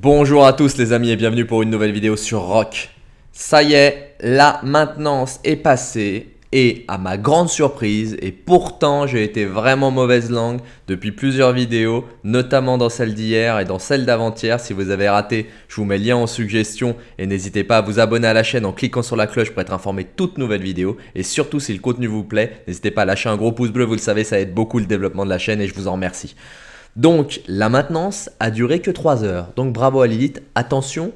Bonjour à tous les amis et bienvenue pour une nouvelle vidéo sur Rock. Ça y est, la maintenance est passée et à ma grande surprise, et pourtant j'ai été vraiment mauvaise langue depuis plusieurs vidéos, notamment dans celle d'hier et dans celle d'avant-hier. Si vous avez raté, je vous mets lien en suggestion et n'hésitez pas à vous abonner à la chaîne en cliquant sur la cloche pour être informé de toutes nouvelles vidéos. Et surtout si le contenu vous plaît, n'hésitez pas à lâcher un gros pouce bleu, vous le savez, ça aide beaucoup le développement de la chaîne et je vous en remercie. Donc la maintenance a duré que 3 heures. Donc bravo à Lilith, attention,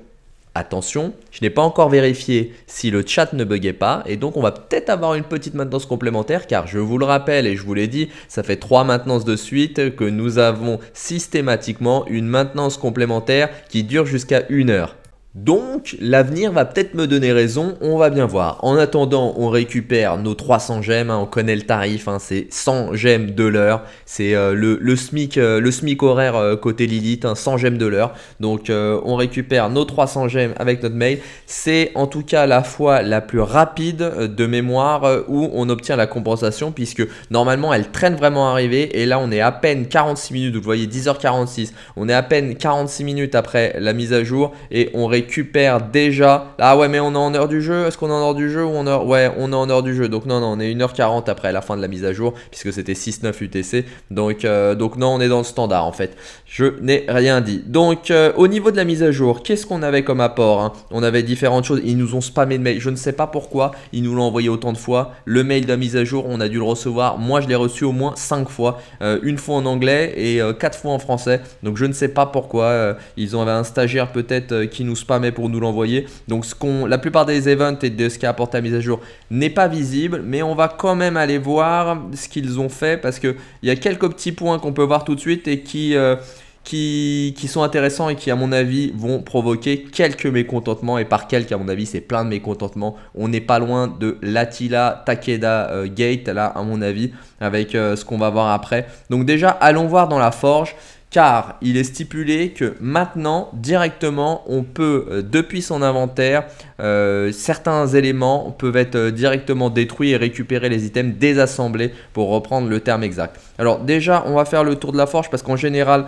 attention, je n'ai pas encore vérifié si le chat ne buguait pas et donc on va peut-être avoir une petite maintenance complémentaire car je vous le rappelle et je vous l'ai dit, ça fait 3 maintenances de suite que nous avons systématiquement une maintenance complémentaire qui dure jusqu'à 1 heure. Donc l'avenir va peut-être me donner raison, on va bien voir. En attendant, on récupère nos 300 gemmes, hein, on connaît le tarif, hein, c'est 100 gemmes de l'heure, c'est euh, le, SMIC, euh, le SMIC horaire euh, côté Lilith, 100 hein, gemmes de l'heure. Donc on récupère nos 300 gemmes avec notre mail. C'est en tout cas la fois la plus rapide de mémoire où on obtient la compensation puisque normalement elle traîne vraiment à arriver et là on est à peine 46 minutes, vous voyez 10h46, on est à peine 46 minutes après la mise à jour et on récupère récupère déjà. Ah ouais, mais on est en heure du jeu. Est-ce qu'on est en heure du jeu ou en heure Ouais, on est en heure du jeu. Donc non, non, on est 1h40 après la fin de la mise à jour, puisque c'était 6-9 UTC. Donc, euh, donc non, on est dans le standard en fait. Je n'ai rien dit. Donc euh, au niveau de la mise à jour, qu'est-ce qu'on avait comme apport hein On avait différentes choses. Ils nous ont spammé de mail, Je ne sais pas pourquoi ils nous l'ont envoyé autant de fois. Le mail de la mise à jour, on a dû le recevoir. Moi, je l'ai reçu au moins 5 fois. Euh, une fois en anglais et 4 fois en français. Donc je ne sais pas pourquoi. ils ont un stagiaire peut-être qui nous spam mais pour nous l'envoyer. Donc ce qu'on, la plupart des events et de ce qui apporté à la mise à jour n'est pas visible, mais on va quand même aller voir ce qu'ils ont fait parce il y a quelques petits points qu'on peut voir tout de suite et qui... Euh, qui, qui, sont intéressants et qui, à mon avis, vont provoquer quelques mécontentements. Et par quelques, à mon avis, c'est plein de mécontentements. On n'est pas loin de l'Attila Takeda euh, Gate, là, à mon avis, avec euh, ce qu'on va voir après. Donc déjà, allons voir dans la forge car il est stipulé que maintenant, directement, on peut, euh, depuis son inventaire, euh, certains éléments peuvent être euh, directement détruits et récupérer les items désassemblés, pour reprendre le terme exact. Alors déjà, on va faire le tour de la forge, parce qu'en général,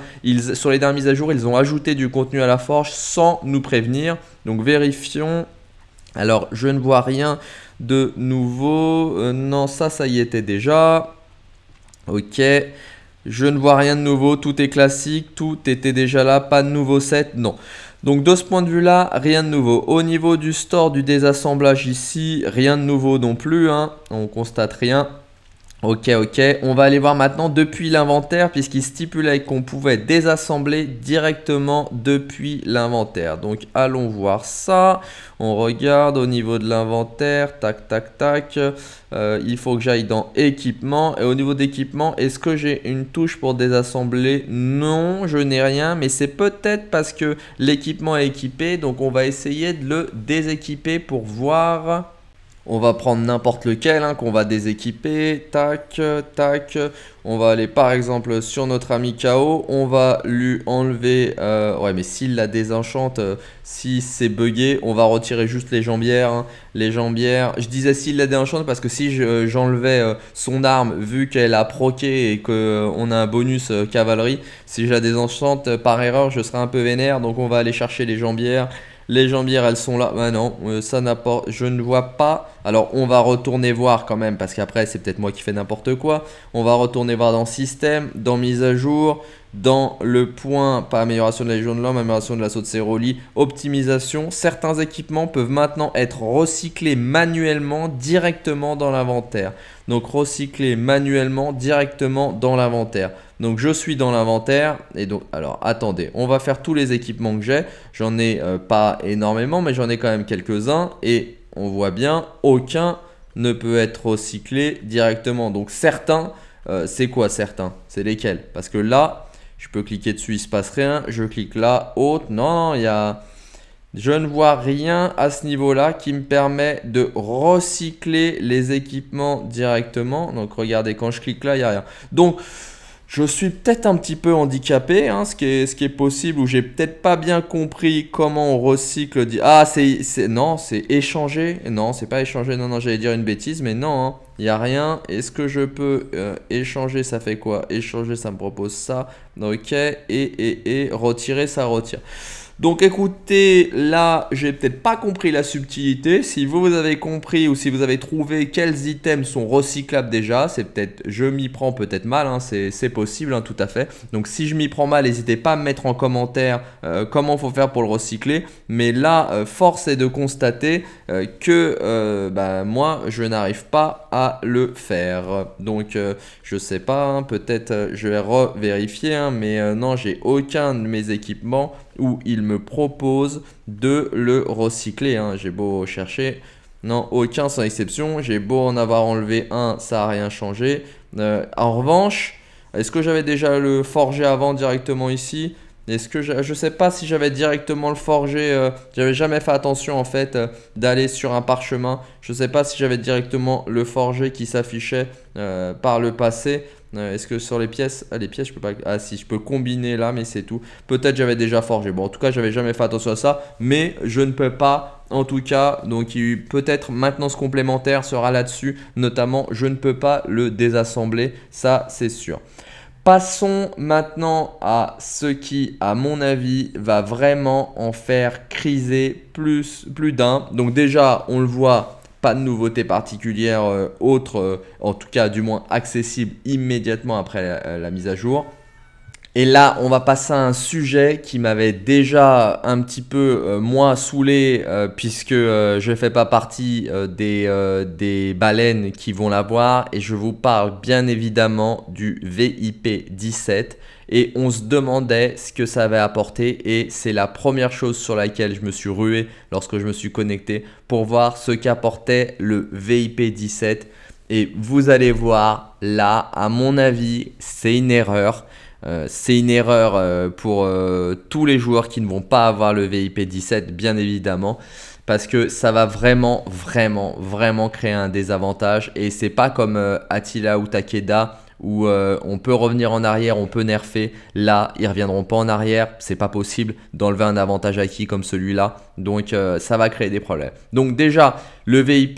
sur les dernières mises à jour, ils ont ajouté du contenu à la forge sans nous prévenir. Donc vérifions. Alors, je ne vois rien de nouveau. non, ça, ça y était déjà. Ok. Je ne vois rien de nouveau, tout est classique, tout était déjà là, pas de nouveau set, non. Donc de ce point de vue-là, rien de nouveau. Au niveau du store, du désassemblage ici, rien de nouveau non plus, hein. on constate rien. Ok, ok. On va aller voir maintenant depuis l'inventaire, puisqu'il stipulait qu'on pouvait désassembler directement depuis l'inventaire. Donc, allons voir ça. On regarde au niveau de l'inventaire. Tac, tac, tac. Euh, il faut que j'aille dans équipement. Et au niveau d'équipement, est-ce que j'ai une touche pour désassembler Non, je n'ai rien. Mais c'est peut-être parce que l'équipement est équipé. Donc, on va essayer de le déséquiper pour voir... On va prendre n'importe lequel hein, qu'on va déséquiper. Tac, tac. On va aller par exemple sur notre ami KO. On va lui enlever... Euh, ouais mais s'il la désenchante, euh, si c'est bugué, on va retirer juste les jambières. Hein. les jambières... Je disais s'il la désenchante parce que si j'enlevais euh, son arme vu qu'elle a proqué et qu'on a un bonus cavalerie, si je la désenchante par erreur, je serais un peu vénère. Donc on va aller chercher les jambières. Les jambières, elles sont là. Ben non, euh, ça n'apporte. Je ne vois pas. Alors, on va retourner voir quand même, parce qu'après, c'est peut-être moi qui fais n'importe quoi. On va retourner voir dans système, dans mise à jour, dans le point, pas amélioration de la Légion de l'Homme, amélioration de l'assaut de séroli, optimisation. Certains équipements peuvent maintenant être recyclés manuellement directement dans l'inventaire. Donc, recyclés manuellement directement dans l'inventaire. Donc je suis dans l'inventaire et donc alors attendez, on va faire tous les équipements que j'ai. J'en ai euh, pas énormément mais j'en ai quand même quelques-uns et on voit bien aucun ne peut être recyclé directement. Donc certains, euh, c'est quoi certains C'est lesquels Parce que là, je peux cliquer dessus, il se passe rien. Je clique là, haute. Non, il y a... Je ne vois rien à ce niveau-là qui me permet de recycler les équipements directement. Donc regardez, quand je clique là, il n'y a rien. Donc je suis peut-être un petit peu handicapé, hein, ce, qui est, ce qui est possible, ou j'ai peut-être pas bien compris comment on recycle. Ah, c'est, non, c'est échanger. Non, c'est pas échanger. Non, non, j'allais dire une bêtise, mais non, hein. il n'y a rien. Est-ce que je peux euh, échanger Ça fait quoi Échanger, ça me propose ça. Ok, et, et, et, retirer, ça retire. Donc écoutez, là, j'ai peut-être pas compris la subtilité. Si vous, avez compris ou si vous avez trouvé quels items sont recyclables déjà, c'est peut-être, je m'y prends peut-être mal, hein, c'est possible, hein, tout à fait. Donc si je m'y prends mal, n'hésitez pas à me mettre en commentaire euh, comment faut faire pour le recycler. Mais là, euh, force est de constater euh, que bah, moi, je n'arrive pas à le faire. Donc je sais pas, hein, peut-être je vais revérifier, mais non, j'ai aucun de mes équipements où il me propose de le recycler. Hein. J'ai beau chercher. Non, aucun sans exception. J'ai beau en avoir enlevé un, ça n'a rien changé. Euh, en revanche, est-ce que j'avais déjà le forger avant directement ici est-ce que je, je sais pas si j'avais directement le forger euh, j'avais jamais fait attention en fait euh, d'aller sur un parchemin. Je sais pas si j'avais directement le forger qui s'affichait par le passé. Est-ce que sur les pièces ah, les pièces, je peux pas. Ah, si, je peux combiner là, mais c'est tout. Peut-être j'avais déjà forgé. Bon, en tout cas, j'avais jamais fait attention à ça. Mais je ne peux pas en tout cas. Donc peut-être maintenance complémentaire sera là-dessus. Notamment, je ne peux pas le désassembler, ça c'est sûr. Passons maintenant à ce qui, à mon avis, va vraiment en faire criser plus, plus d'un. Donc déjà, on le voit pas de nouveautés particulière, euh, autres, euh, en tout cas du moins accessible immédiatement après euh, la, mise à jour. Et là, on va passer à un sujet qui m'avait déjà un petit peu moins saoulé puisque je ne fais pas partie des, des, baleines qui vont l'avoir et je vous parle bien évidemment du VIP 17 et on se demandait ce que ça avait apporté et c'est la première chose sur laquelle je me suis rué lorsque je me suis connecté pour voir ce qu'apportait le VIP 17 et vous allez voir là à mon avis c'est une erreur euh, c'est une erreur euh, pour euh, tous les joueurs qui ne vont pas avoir le VIP 17 bien évidemment parce que ça va vraiment vraiment vraiment créer un désavantage et c'est pas comme Attila ou Takeda où euh, on peut revenir en arrière, on peut nerfer. Là, ils reviendront pas en arrière, c'est pas possible d'enlever un avantage acquis comme celui-là. Donc euh, ça va créer des problèmes. Donc déjà, le VIP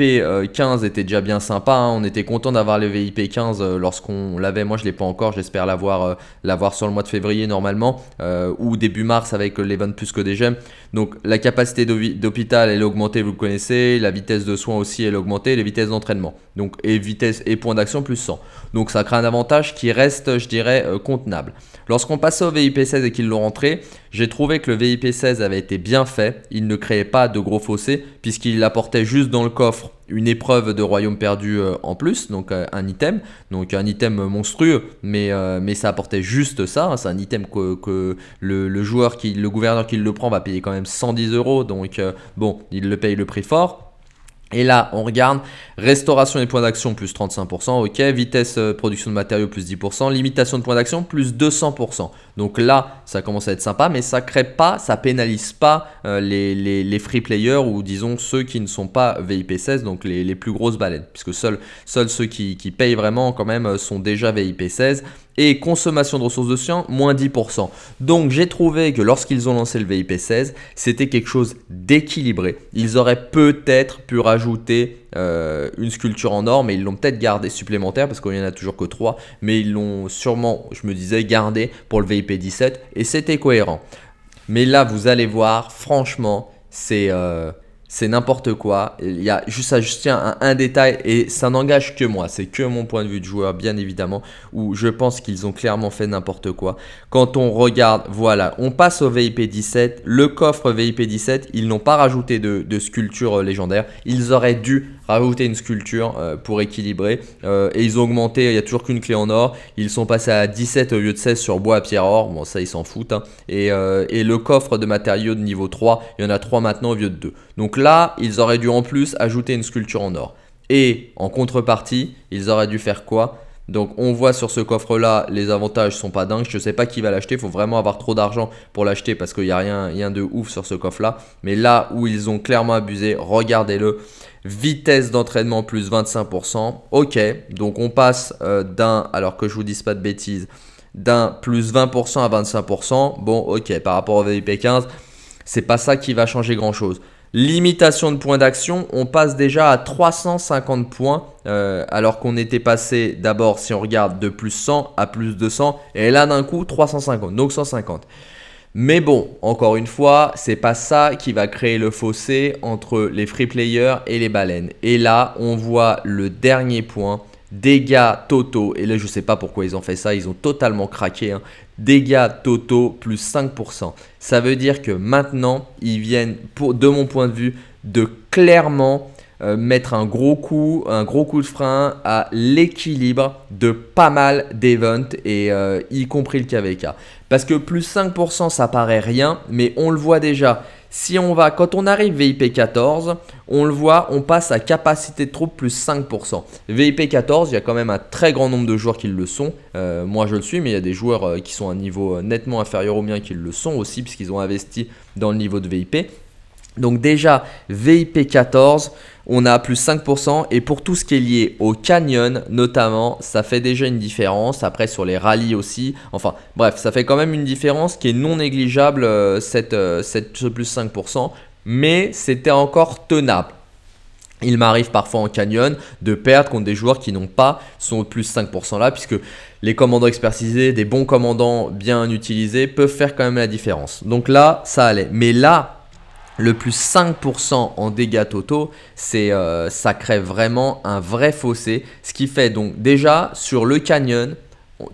15 euh, était déjà bien sympa. Hein. On était content d'avoir le VIP 15 euh, lorsqu'on l'avait. Moi, je ne l'ai pas encore. J'espère l'avoir l'avoir sur le mois de février normalement. ou début mars avec les l'Event plus que des gemmes. Donc la capacité d'hôpital, elle est augmentée, vous le connaissez. La vitesse de soins aussi, elle est augmentée. Les vitesses d'entraînement. Donc et vitesse et point d'action plus 100. Donc ça crée un avantage qui reste, je dirais, contenable. Lorsqu'on passait au VIP 16 et qu'ils l'ont rentré, j'ai trouvé que le VIP 16 avait été bien fait. Il ne créait pas de gros fossés puisqu'il apportait juste dans le coffre une épreuve de royaume perdu euh, en plus, donc euh, un item, donc un item monstrueux, mais, euh, mais ça apportait juste ça, hein. c'est un item que, le, joueur, qui, le gouverneur qui le prend va payer quand même 110 euros, donc bon, il le paye le prix fort. Et là, on regarde, restauration des points d'action plus 35%, ok, vitesse production de matériaux plus 10%, limitation de points d'action plus 200%. Donc là, ça commence à être sympa, mais ça crée pas, ça pénalise pas euh, les, free players ou disons ceux qui ne sont pas VIP16, donc les, plus grosses baleines, puisque seuls, ceux qui, payent vraiment quand même euh, sont déjà VIP16 et consommation de ressources de science, moins 10%. Donc j'ai trouvé que lorsqu'ils ont lancé le VIP16, c'était quelque chose d'équilibré. Ils auraient peut-être pu rajouter euh, une sculpture en or, mais ils l'ont peut-être gardé supplémentaire parce qu'il n'y en a toujours que 3, mais ils l'ont sûrement, je me disais, gardée pour le VIP 17 et c'était cohérent. Mais là, vous allez voir, franchement, c'est euh, c'est n'importe quoi. Il y a juste à juste un, un détail et ça n'engage que moi. C'est que mon point de vue de joueur, bien évidemment, où je pense qu'ils ont clairement fait n'importe quoi. Quand on regarde, voilà, on passe au VIP 17, le coffre VIP 17, ils n'ont pas rajouté de, de sculpture euh, légendaire. Ils auraient dû rajouter une sculpture euh, pour équilibrer. Euh, et ils ont augmenté, il n'y a toujours qu'une clé en or. Ils sont passés à 17 au lieu de 16 sur bois à pierre or. Bon, ça, ils s'en foutent. Hein. Euh, et, le coffre de matériaux de niveau 3, il y en a 3 maintenant au lieu de 2. Donc là, ils auraient dû en plus ajouter une sculpture en or. Et en contrepartie, ils auraient dû faire quoi donc on voit sur ce coffre là, les avantages sont pas dingues. Je sais pas qui va l'acheter, il faut vraiment avoir trop d'argent pour l'acheter parce qu'il n'y a rien, rien de ouf sur ce coffre là. Mais là où ils ont clairement abusé, regardez-le vitesse d'entraînement plus 25%. Ok, donc on passe euh, d'un, alors que je vous dise pas de bêtises, d'un plus 20% à 25%. Bon, ok, par rapport au VIP15, c'est pas ça qui va changer grand chose. Limitation de points d'action, on passe déjà à 350 points, euh, alors qu'on était passé d'abord, si on regarde, de plus 100 à plus 200, et là d'un coup 350, donc 150. Mais bon, encore une fois, c'est pas ça qui va créer le fossé entre les free players et les baleines. Et là, on voit le dernier point dégâts totaux. Et là, je ne sais pas pourquoi ils ont fait ça, ils ont totalement craqué. Hein. Dégâts totaux plus 5%. Ça veut dire que maintenant, ils viennent, pour, de mon point de vue, de clairement euh, mettre un gros coup, un gros coup de frein à l'équilibre de pas mal d'events et euh, y compris le KVK. Parce que plus 5% ça paraît rien, mais on le voit déjà. Si on va, quand on arrive VIP 14, on le voit, on passe à capacité de troupe plus 5%. VIP 14, il y a quand même un très grand nombre de joueurs qui le sont. Euh, moi je le suis, mais il y a des joueurs qui sont à un niveau nettement inférieur au mien qui le sont aussi, puisqu'ils ont investi dans le niveau de VIP. Donc déjà, VIP 14, on a plus 5%. Et pour tout ce qui est lié au canyon, notamment, ça fait déjà une différence. Après, sur les rallyes aussi. Enfin, bref, ça fait quand même une différence qui est non négligeable, euh, euh, cette, ce plus 5%. Mais c'était encore tenable. Il m'arrive parfois en canyon de perdre contre des joueurs qui n'ont pas son plus 5% là, puisque les commandants expertisés, des bons commandants bien utilisés peuvent faire quand même la différence. Donc là, ça allait. Mais là, le plus 5% en dégâts totaux, c'est euh, ça crée vraiment un vrai fossé. Ce qui fait donc déjà sur le canyon,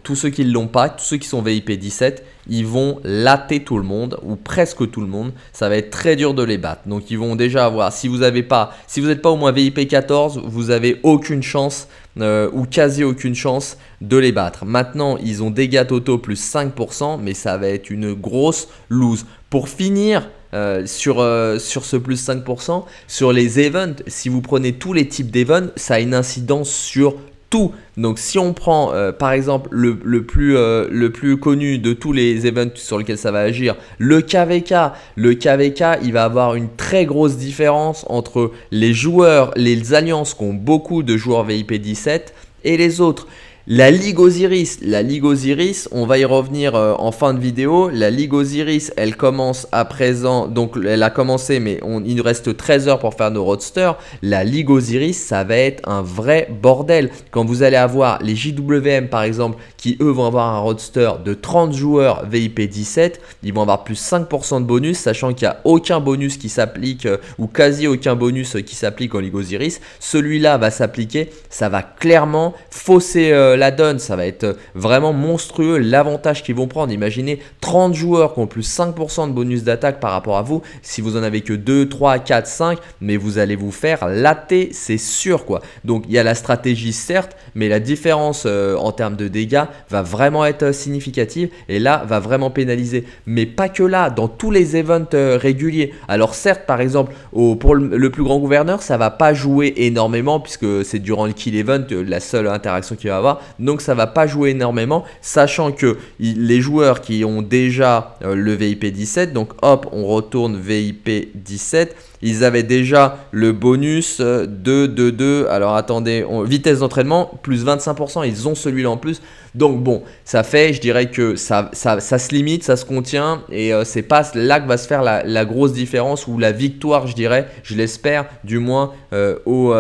tous ceux qui ne l'ont pas, tous ceux qui sont VIP 17, ils vont latter tout le monde ou presque tout le monde. Ça va être très dur de les battre. Donc ils vont déjà avoir, si vous n'avez pas, si vous n'êtes pas au moins VIP 14, vous n'avez aucune chance euh, ou quasi aucune chance de les battre. Maintenant, ils ont dégâts totaux plus 5%, mais ça va être une grosse lose. Pour finir, euh, sur, euh, sur ce plus 5%, sur les events, si vous prenez tous les types d'events, ça a une incidence sur tout. Donc si on prend euh, par exemple le, plus, le plus connu de tous les events sur lesquels ça va agir, le KVK, le KVK, il va avoir une très grosse différence entre les joueurs, les alliances qui ont beaucoup de joueurs VIP 17 et les autres. La Ligue Osiris, la Ligue Osiris, on va y revenir euh, en fin de vidéo. La Ligue Osiris, elle commence à présent, donc elle a commencé, mais on, il nous reste 13 heures pour faire nos roadsters. La Ligue Osiris, ça va être un vrai bordel. Quand vous allez avoir les JWM par exemple, qui eux vont avoir un roadster de 30 joueurs VIP 17, ils vont avoir plus 5% de bonus, sachant qu'il n'y a aucun bonus qui s'applique, euh, ou quasi aucun bonus euh, qui s'applique en Ligue Osiris. Celui-là va s'appliquer, ça va clairement fausser. Euh, la donne, ça va être euh, vraiment monstrueux l'avantage qu'ils vont prendre. Imaginez 30 joueurs qui ont plus 5% de bonus d'attaque par rapport à vous. Si vous en avez que 2, 3, 4, 5, mais vous allez vous faire lâter c'est sûr quoi. Donc il y a la stratégie certes, mais la différence euh, en termes de dégâts va vraiment être significative et là va vraiment pénaliser. Mais pas que là, dans tous les events réguliers. Alors certes, par exemple, au, pour le, plus grand gouverneur, ça va pas jouer énormément puisque c'est durant le kill event la seule interaction qu'il va avoir donc ça va pas jouer énormément, sachant que les joueurs qui ont déjà euh, le VIP 17, donc hop, on retourne VIP 17, ils avaient déjà le bonus euh, de 2-2. Alors attendez, vitesse d'entraînement, plus 25%. Ils ont celui-là en plus. Donc bon, ça fait, je dirais que ça, ça, se limite, ça se contient. Et euh, c'est pas là que va se faire la, grosse différence ou la victoire, je dirais, je l'espère, du moins euh, au,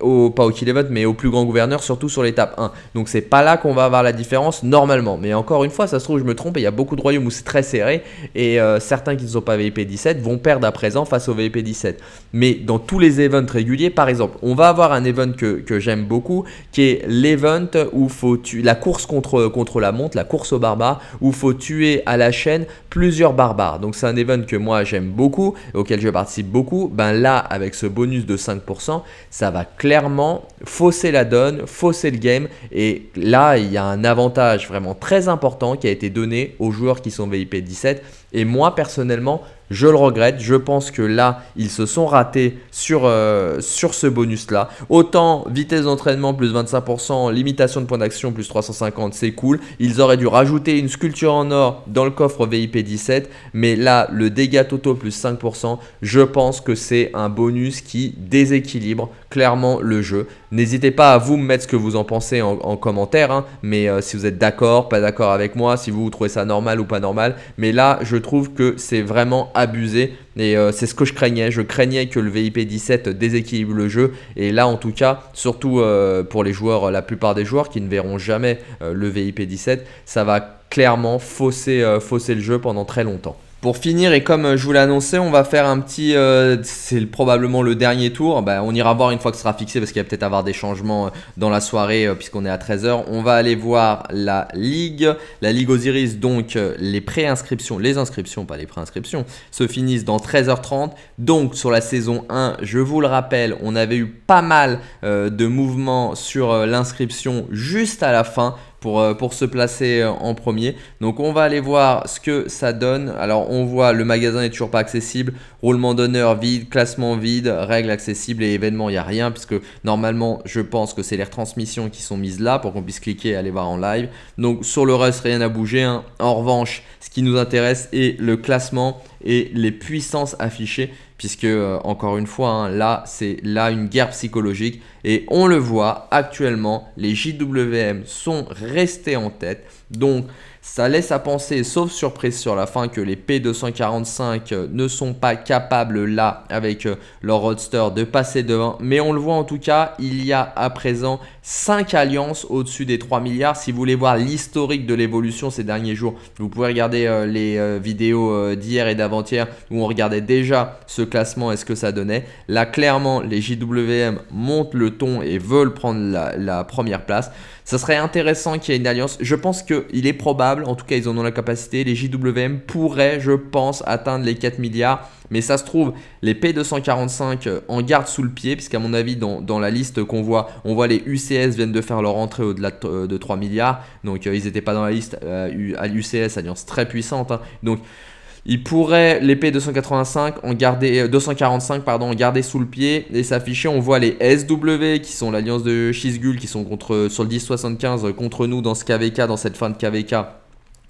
au, pas au mais au plus grand gouverneur, surtout sur l'étape 1. Donc c'est pas là qu'on va avoir la différence normalement. Mais encore une fois, ça se trouve, je me trompe. Il y a beaucoup de royaumes où c'est très serré. Et certains qui ne sont pas VIP 17 vont perdre à présent face au VIP 17 Mais dans tous les events réguliers, par exemple, on va avoir un event que, j'aime beaucoup, qui est l'event où faut tuer, la course contre, contre la montre, la course aux barbares, où faut tuer à la chaîne plusieurs barbares. Donc c'est un event que moi j'aime beaucoup, auquel je participe beaucoup. Ben là, avec ce bonus de 5%, ça va clairement fausser la donne, fausser le game. Et là, il y a un avantage vraiment très important qui a été donné aux joueurs qui sont VIP 17. Et moi, personnellement, je le regrette. Je pense que là, ils se sont ratés sur, euh, sur ce bonus-là. Autant vitesse d'entraînement plus 25%, limitation de points d'action plus 350, c'est cool. Ils auraient dû rajouter une sculpture en or dans le coffre VIP 17. Mais là, le dégât total plus 5%, je pense que c'est un bonus qui déséquilibre clairement le jeu. N'hésitez pas à vous mettre ce que vous en pensez en, commentaire, hein. mais euh, si vous êtes d'accord, pas d'accord avec moi, si vous, trouvez ça normal ou pas normal. Mais là, je trouve que c'est vraiment abusé et euh, c'est ce que je craignais. Je craignais que le VIP 17 déséquilibre le jeu. Et là, en tout cas, surtout euh, pour les joueurs, la plupart des joueurs qui ne verront jamais le VIP 17, ça va clairement fausser le jeu pendant très longtemps. Pour finir, et comme euh, je vous l'ai annoncé, on va faire un petit. Euh, c'est probablement le dernier tour. Ben, on ira voir une fois que ce sera fixé parce qu'il va peut-être avoir des changements euh, dans la soirée puisqu'on est à 13h. On va aller voir la Ligue. La Ligue Osiris, donc les préinscriptions, inscriptions les inscriptions, pas les pré-inscriptions, se finissent dans 13h30. Donc sur la saison 1, je vous le rappelle, on avait eu pas mal de mouvements sur l'inscription juste à la fin pour, euh, pour se placer euh, en premier. Donc on va aller voir ce que ça donne. Alors on voit le magasin n'est toujours pas accessible, roulement d'honneur vide, classement vide, règles accessibles et événements, il n'y a rien puisque normalement je pense que c'est les retransmissions qui sont mises là pour qu'on puisse cliquer et aller voir en live. Donc sur le reste, rien n'a bougé hein. En revanche, ce qui nous intéresse est le classement et les puissances affichées puisque euh, encore une fois, hein, là, c'est là une guerre psychologique et on le voit actuellement, les JWM sont restés en tête. Donc, ça laisse à penser, sauf surprise sur la fin, que les P245 euh, ne sont pas capables là, avec euh, leur roadster, de passer devant. Mais on le voit en tout cas, il y a à présent 5 alliances au-dessus des 3 milliards. Si vous voulez voir l'historique de l'évolution ces derniers jours, vous pouvez regarder euh, les vidéos d'hier et d'avant-hier où on regardait déjà ce classement et ce que ça donnait. Là, clairement, les JWM montent le ton et veulent prendre la première place. Ça serait intéressant qu'il y ait une alliance. Je pense qu'il est probable, en tout cas ils en ont la capacité, les JWM pourraient, je pense, atteindre les 4 milliards. Mais ça se trouve, les P245 euh, en garde sous le pied, puisqu'à mon avis, dans, la liste qu'on voit, on voit les UCS viennent de faire leur entrée au-delà de, 3 euh, milliards. Donc euh, ils n'étaient pas dans la liste. à l'UCS, alliance très puissante. Hein. Donc il pourrait l'épée 285 en garder, 245 euh, pardon, en garder sous le pied et s'afficher. On voit les SW qui sont l'alliance de Shizgul qui sont contre, euh, sur le 10-75 contre nous dans ce KVK, dans cette fin de KVK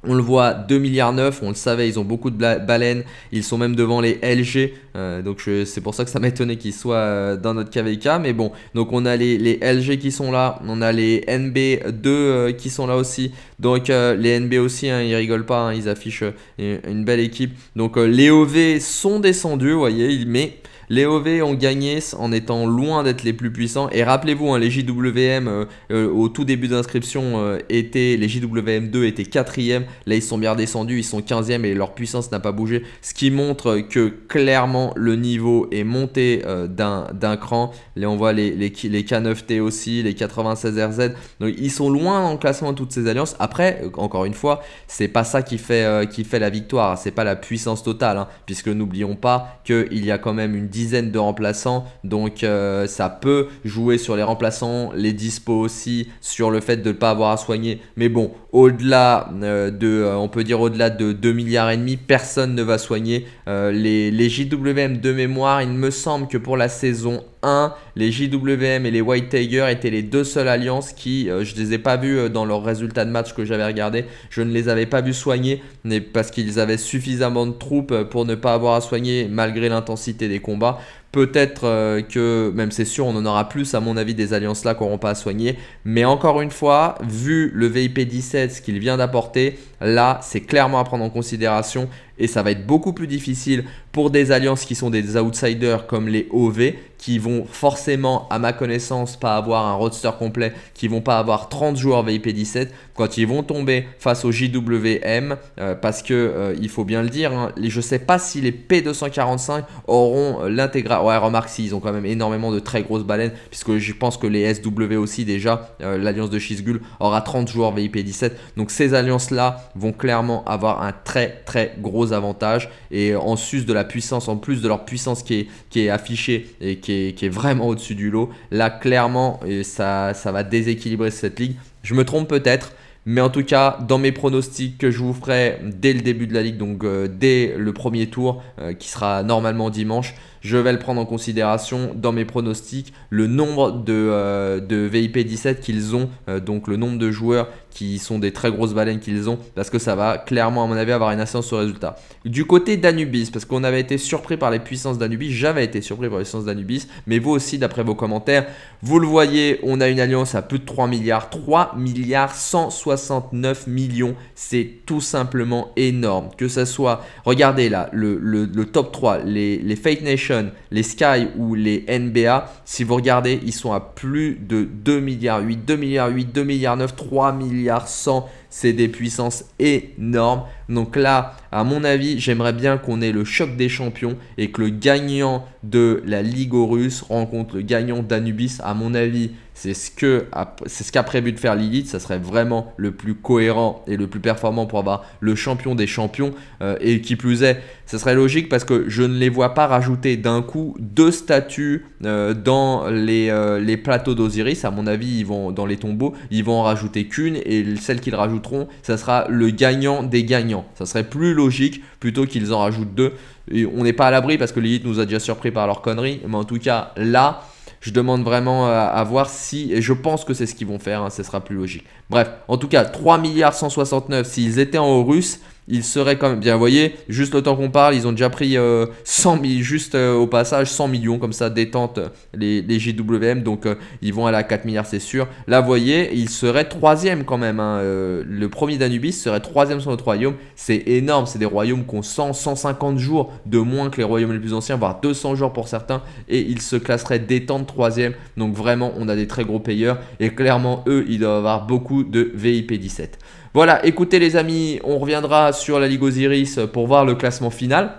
on le voit, 2 milliards 9, on le savait, ils ont beaucoup de baleines, ils sont même devant les LG, euh, donc c'est pour ça que ça m'étonnait qu'ils soient euh, dans notre KVK, mais bon, donc on a les, LG qui sont là, on a les NB2 euh, qui sont là aussi, donc les NB aussi, hein, ils rigolent pas, hein, ils affichent une, une, belle équipe, donc les OV sont descendus, vous voyez, mais... Les OV ont gagné en étant loin d'être les plus puissants. Et rappelez-vous, hein, les JWM euh, euh, au tout début d'inscription euh, étaient les JWM 2 étaient 4e. Là, ils sont bien descendus, ils sont 15e et leur puissance n'a pas bougé. Ce qui montre que clairement le niveau est monté d'un cran. Là, on voit les, les, K9T aussi, les 96RZ. Donc, ils sont loin en classement de toutes ces alliances. Après, encore une fois, c'est pas ça qui fait, qui fait la victoire. C'est pas la puissance totale, hein, puisque n'oublions pas qu'il y a quand même une dizaine de remplaçants. Donc euh, ça peut jouer sur les remplaçants, les dispo aussi, sur le fait de ne pas avoir à soigner. Mais bon, au-delà euh, de, euh, on peut dire au-delà de 2 milliards et demi, personne ne va soigner. les, JWM de mémoire, il me semble que pour la saison 1, les JWM et les White Tiger étaient les deux seules alliances qui, je les ai pas vus dans leurs résultats de match que j'avais regardé, je ne les avais pas vu soigner, mais parce qu'ils avaient suffisamment de troupes pour ne pas avoir à soigner malgré l'intensité des combats. 说 Peut-être euh, que, même c'est sûr, on en aura plus, à mon avis, des alliances là qu'on n'auront pas à soigner. Mais encore une fois, vu le VIP 17, ce qu'il vient d'apporter, là, c'est clairement à prendre en considération. Et ça va être beaucoup plus difficile pour des alliances qui sont des outsiders comme les OV, qui vont forcément, à ma connaissance, pas avoir un roadster complet, qui vont pas avoir 30 joueurs VIP 17, quand ils vont tomber face au JWM, euh, parce que, euh, il faut bien le dire, hein, je sais pas si les P245 auront l'intégration ouais, remarque si, ils ont quand même énormément de très grosses baleines, puisque je pense que les SW aussi déjà, euh, l'alliance de Schizgul aura 30 joueurs VIP 17. Donc ces alliances-là vont clairement avoir un très très gros avantage. Et en sus de la puissance, en plus de leur puissance qui est, qui est affichée et qui est, vraiment au-dessus du lot, là clairement euh, ça, ça va déséquilibrer cette ligue. Je me trompe peut-être, mais en tout cas, dans mes pronostics que je vous ferai dès le début de la ligue, donc euh, dès le premier tour, qui sera normalement dimanche, je vais le prendre en considération dans mes pronostics. Le nombre de, euh, VIP 17 qu'ils ont, euh, donc le nombre de joueurs qui sont des très grosses baleines qu'ils ont, parce que ça va clairement, à mon avis, avoir une incidence sur résultat. Du côté d'Anubis, parce qu'on avait été surpris par les puissances d'Anubis, j'avais été surpris par les puissances d'Anubis, mais vous aussi, d'après vos commentaires, vous le voyez, on a une alliance à plus de 3 milliards, 3 milliards 169 millions, c'est tout simplement énorme. Que ça soit, regardez là, le, top 3, les, les Fake Nation, les Sky ou les NBA, si vous regardez, ils sont à plus de 2 milliards 8, 2 milliards 8, 2 milliards 9, 3 milliards 100, c'est des puissances énormes. Donc là, à mon avis, j'aimerais bien qu'on ait le choc des champions et que le gagnant de la Ligue russe rencontre le gagnant d'Anubis. À mon avis, c'est ce que ce qu'a prévu de faire Lilith. Ça serait vraiment le plus cohérent et le plus performant pour avoir le champion des champions. Euh, et qui plus est, ça serait logique parce que je ne les vois pas rajouter d'un coup deux statues euh, dans les, euh, les plateaux d'Osiris. À mon avis, ils vont dans les tombeaux, ils vont en rajouter qu'une et celle qu'ils rajouteront, ça sera le gagnant des gagnants. Ça serait plus logique plutôt qu'ils en rajoutent deux. on n'est pas à l'abri parce que Lilith nous a déjà surpris par leur connerie. Mais en tout cas, là. Je demande vraiment euh, à, voir si, et je pense que c'est ce qu'ils vont faire, hein, ce sera plus logique. Bref, en tout cas, 3 milliards 169, s'ils étaient en haut russe, ils serait quand même bien. Vous voyez, juste le temps qu'on parle, ils ont déjà pris 100 euh, millions, juste euh, au passage 100 millions comme ça détente les, les JWM. Donc euh, ils vont aller à 4 milliards, c'est sûr. Là, vous voyez, ils seraient troisième quand même. Hein, le premier Danubis serait troisième sur notre royaume. C'est énorme. C'est des royaumes qui ont 100, 150 jours de moins que les royaumes les plus anciens, voire 200 jours pour certains. Et ils se classeraient détente troisième. Donc vraiment, on a des très gros payeurs. Et clairement, eux, ils doivent avoir beaucoup de VIP 17. Voilà, écoutez les amis, on reviendra sur la Ligue Osiris pour voir le classement final.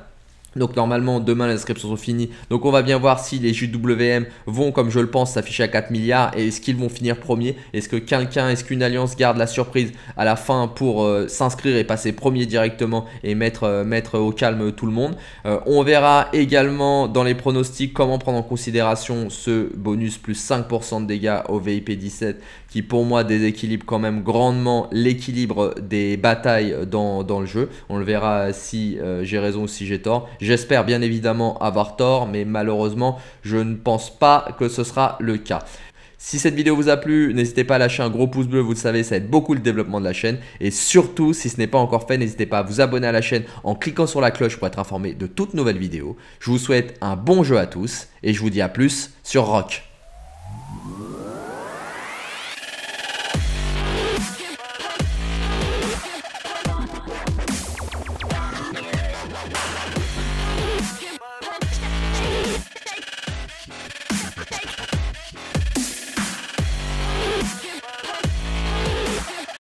Donc normalement demain les inscriptions sont finies. Donc on va bien voir si les JWM vont comme je le pense s'afficher à 4 milliards et est-ce qu'ils vont finir premier Est-ce que quelqu'un, est-ce qu'une alliance garde la surprise à la fin pour euh, s'inscrire et passer premier directement et mettre, euh, mettre au calme tout le monde euh, On verra également dans les pronostics comment prendre en considération ce bonus plus 5% de dégâts au VIP 17 qui pour moi déséquilibre quand même grandement l'équilibre des batailles dans, dans, le jeu. On le verra si euh, j'ai raison ou si j'ai tort. J'espère bien évidemment avoir tort, mais malheureusement, je ne pense pas que ce sera le cas. Si cette vidéo vous a plu, n'hésitez pas à lâcher un gros pouce bleu, vous le savez, ça aide beaucoup le développement de la chaîne. Et surtout, si ce n'est pas encore fait, n'hésitez pas à vous abonner à la chaîne en cliquant sur la cloche pour être informé de toutes nouvelles vidéos. Je vous souhaite un bon jeu à tous et je vous dis à plus sur Rock.